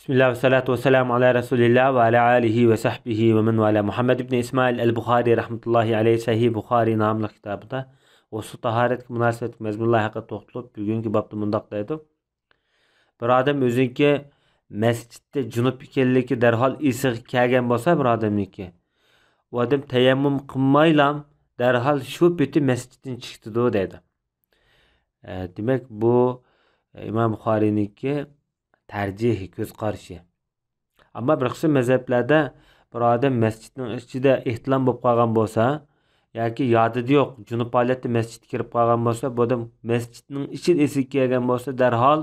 Bismillah ve salatu ve selamu ala Resulillah ve ala alihi ve sahbihi ve min ve ala Muhammed ibn İsmail el-Bukhari rahmetullahi aleyh Sahih Bukhari namlı kitabında Usul taharet münasebet mezmunlar hakkı toxtulup bugünkü babda mundaqdaydı. Bir adam özünki mescidde cünüp ki derhal isiq kelgen bolsa bir adamniki. O adam tayammum qilmaylam derhal şu peti mescidden chiqdi dedi. E, demek bu e, İmam Buxoriyninki tarjih ko'z qarashi ammo bir qism mazhablarda bir odam masjidning ichida ehtilom bo'lib qolgan bo'lsa yoki yodida yo'q junub holatda masjidga kirib qolgan bo'lsa bu odam masjidning ichi esiga kelgan bo'lsa darhol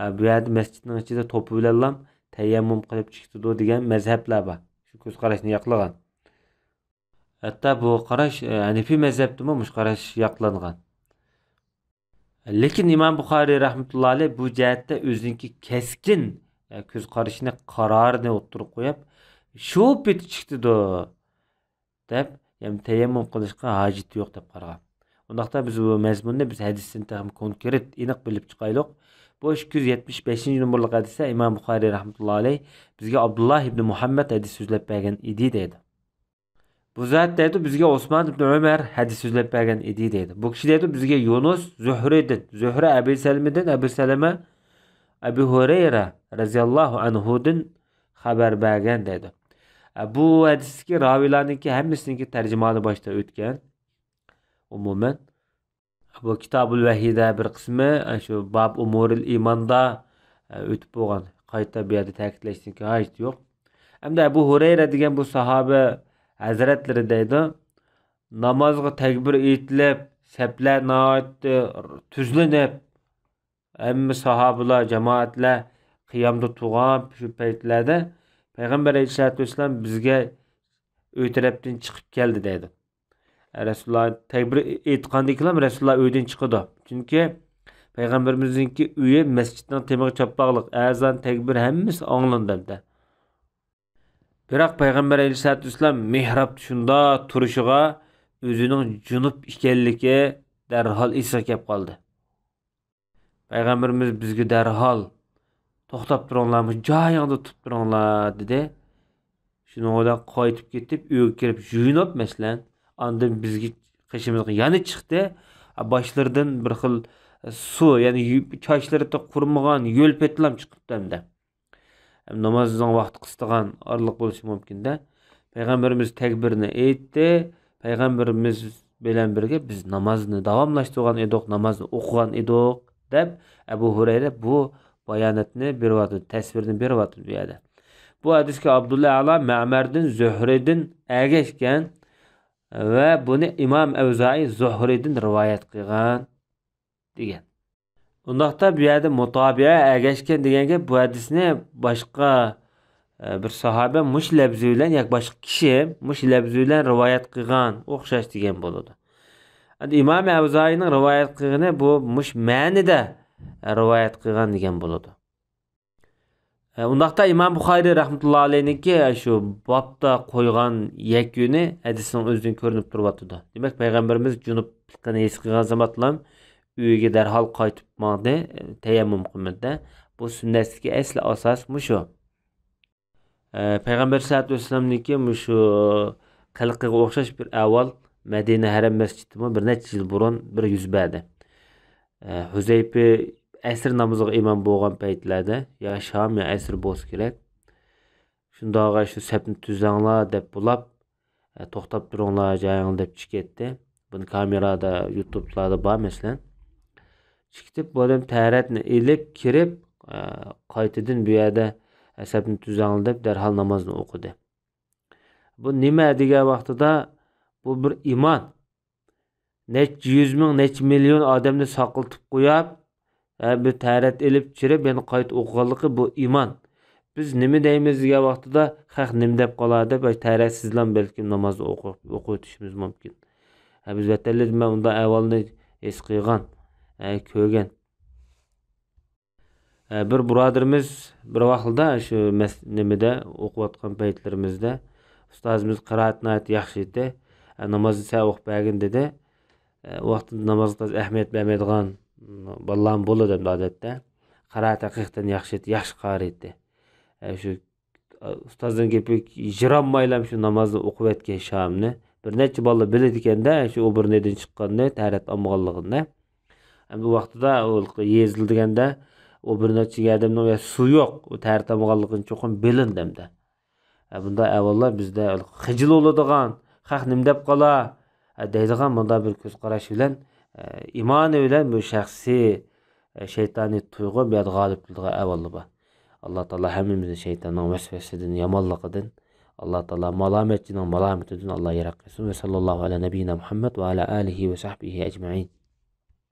e, bu yerda masjidning ichida to'pi bilan tayammum qilib chiqdidu degan mazhablar bor shu ko'z qarashni yoqlagan hatto bu qarash e, hanifiy mazhabdimi mush qarash yoqlangan lekin imom Bukhari rahmatullohi alayhi bu jihatda o'ziniki keskin ko'z qarashini qarorni o'ttirib şu bit çıktı da deb yani tayammum qilishga hojati yo'q deb qaragan undaqda biz bu mazmunni biz hadisdan konkret aniq bilib chiqaylik bu uch yuz yetmish beshinchi nomerli hadisda imom buxoriy rahmatullohi alayhi bizga ibn Muhammed hadis so'zlab bergan edi deydi bu zot deydi bizga osmon ibn umar hadis so'zlab bergan edi deydi bu kishi deydi bizga yunus zuhriddin zuhri abi salmiddin abi salama abu hurayra roziyallohu anhudin xabar bergan deydi bu hadisni roviylarniki hammasiniki tarjimoni boshda o'tgan umuman bu kitobul vahida bir qismi shu bab umuril imonda o'tib bo'lgan qayta bu yerda ta'kidlashlikka hojat yo'q hamda abu hurayra degan bu sahoba hazratlari deydi namozga takbir aytilib saplar tuzlanib hamma sahobalar jamoatlar qiyomda turgan shu paytlarda payg'ambar alayhisalotu vassalam bizga uy chiqib keldi deydi rasululloh takbir aytgandan rasululloh uydan chiqadi chunki payg'ambarimizniki uyi masjiddan temir choppoqliq azon takbir hammasi anglandi biroq payg'ambar alayhisalotu vassalam mehrobda shundoq turishiga o'zining junub ekanligi darhol esiga kelib qoldi payg'ambarimiz bizga darhol to'xtab turinglar joyingizda turib turinglar dedi Shuni shunida qaytib ketib uyga kirib yuvinib masalan undan bizga qishimizga yana chiqdi boshlaridan bir xil suv ya'ni chochlari qurmagan yo'l petlam chiqibdi endi. namozning vaqti мүмкін oraliq bo'lishi mumkinda payg'ambarimiz takbirni aytdi payg'ambarimiz bilan birga biz namozni davomlashtirgan edik namozni o'qigan edik deb abu баянатны bu bayonotni beryapti tasvirni beryapti bu bu hadisga абдулла ала mamardan zuhriydin agashgan va buni imom avzai зухридин rivoyat qilgan degan Ондақта bu yerda mutobia дегенге, бұ gap bu hadisni boshqa bir sahoba mush labzi bilan yoki boshqa kishi mush labzi bilan rivoyat Имам o'xshash degan bo'ladi endi imom мәні rivoyat qilgani bu деген болуды. Ондақта имам degan bo'ladi undaqda imom buxoriy rahmatullohi bobda qo'ygan yakuni o'zidan ko'rinib demak payg'ambarimiz uyiga darhol qaytibmoqda e, tayammum qilmadi bu sunnatga asli asos mushu e, payg'ambar sallallohu alayhi vasallamniki mushu qiliqiga o'xshash bir avval madina haram masjidimi bir necha yil burun bir yuz berdi e, huzaypi asr namoziga imom bo'lgan paytlarda yo shom yo asr bo'lsa kerak shundog'a shu sapni tuzlanglar deb bulab to'xtab turinglar joyingiz deb chiqib ketdi buni kamerada youtubelarda bor masalan Shikitib bolam taharatni ilib kirib e, qaytadan bu yerda asabni tuzangildab darhol namozni o'qidi bu nima degan vaqtida bu bir iymon necha yuz ming necha million odamni soqiltib qo'yib e, bir taharat ilib chirib yana yəni qayta o'qiganligi bu iymon biz nima deymiz degan vaqtida haq nima deb qoladi deb taharatsiz bilan balkim namozni o'qib o'qitishimiz mumkin biz vatanlar nima unda avvalni his qilgan Ә, көген ә, бір бұрадырымыз бір уақытда ошо немеде оқып жатқан пейтлеримизде ұстазымыз қыраатын айты яхшы ете ә, намазды сәл оқып деді уақытында намазға әхмет бәмедіған балам болды деп әдетте қыраат ақиқтан еді жақсы қар етті ошо ұстаздан келіп жырамайлам шу намазды оқып әткен шамны бір бала біледі екен да ошо шыққанны тәрәт алмағанлығын bu vaqtida ezildiganda u bir necha adamda suv yo'q tartib olganligini cho'qim bilindimda bunda avvalo bizda hijil bo'ladigan haq nim deb qola deydigan bunday bir ko'z qarash bilan imoni bilan bu shaxsiy shaytoniy tuyg'u bu g'olib qilgan avvalo bor alloh